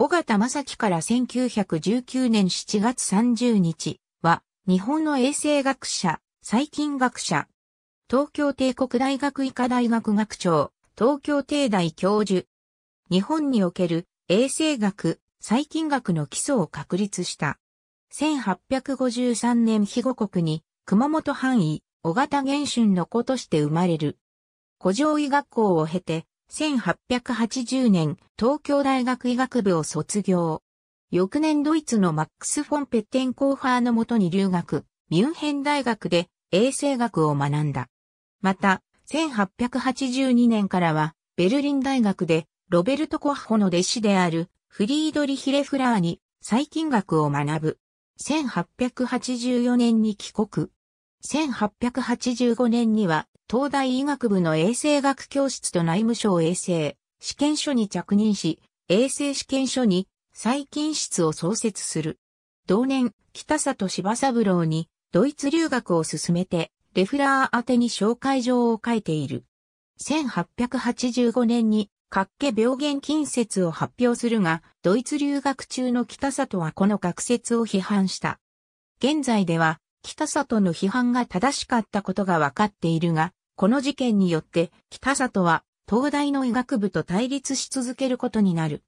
小形正樹から1919年7月30日は、日本の衛生学者、細菌学者、東京帝国大学医科大学学長、東京帝大教授、日本における衛生学、細菌学の基礎を確立した。1853年肥後国に熊本範囲、小型原春の子として生まれる。古城医学校を経て、1880年、東京大学医学部を卒業。翌年ドイツのマックス・フォン・ペッテンコーファーのもとに留学、ミュンヘン大学で衛生学を学んだ。また、1882年からは、ベルリン大学で、ロベルト・コッホの弟子である、フリードリヒ・レフラーに、細菌学を学ぶ。1884年に帰国。1885年には、東大医学部の衛生学教室と内務省衛生試験所に着任し、衛生試験所に細菌室を創設する。同年、北里柴三郎にドイツ留学を進めて、レフラー宛てに紹介状を書いている。1885年に、各家病原菌説を発表するが、ドイツ留学中の北里はこの学説を批判した。現在では、北里の批判が正しかったことが分かっているが、この事件によって、北里は、東大の医学部と対立し続けることになる。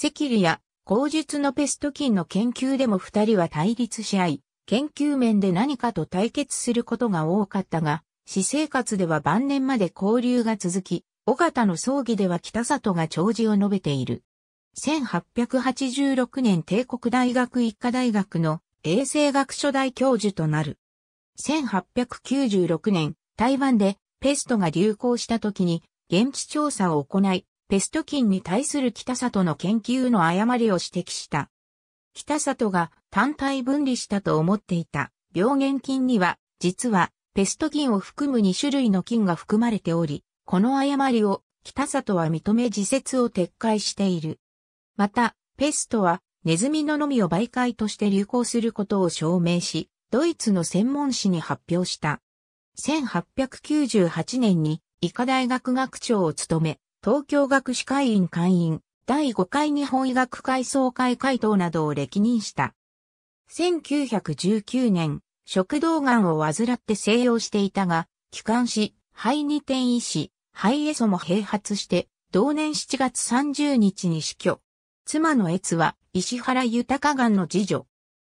赤痢や口述のペスト菌の研究でも二人は対立し合い、研究面で何かと対決することが多かったが、私生活では晩年まで交流が続き、尾形の葬儀では北里が弔辞を述べている。1886年帝国大学医科大学の衛生学所大教授となる。1896年、台湾でペストが流行した時に現地調査を行い、ペスト菌に対する北里の研究の誤りを指摘した。北里が単体分離したと思っていた病原菌には、実はペスト菌を含む2種類の菌が含まれており、この誤りを北里は認め自説を撤回している。また、ペストはネズミののみを媒介として流行することを証明し、ドイツの専門誌に発表した。1898年に医科大学学長を務め、東京学士会員会員、第5回日本医学会総会会頭などを歴任した。1919年、食道癌を患って静養していたが、帰還し、肺に転移し、肺へそも併発して、同年7月30日に死去。妻の越は、石原豊がんの次女。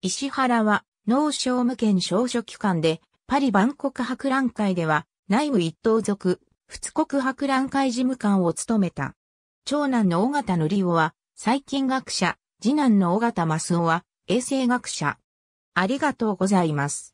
石原は、農商務県少書機関で、パリ万国博覧会では、内務一等族、仏国博覧会事務官を務めた。長男の尾形則夫は、細菌学者、次男の尾形正夫は、衛生学者。ありがとうございます。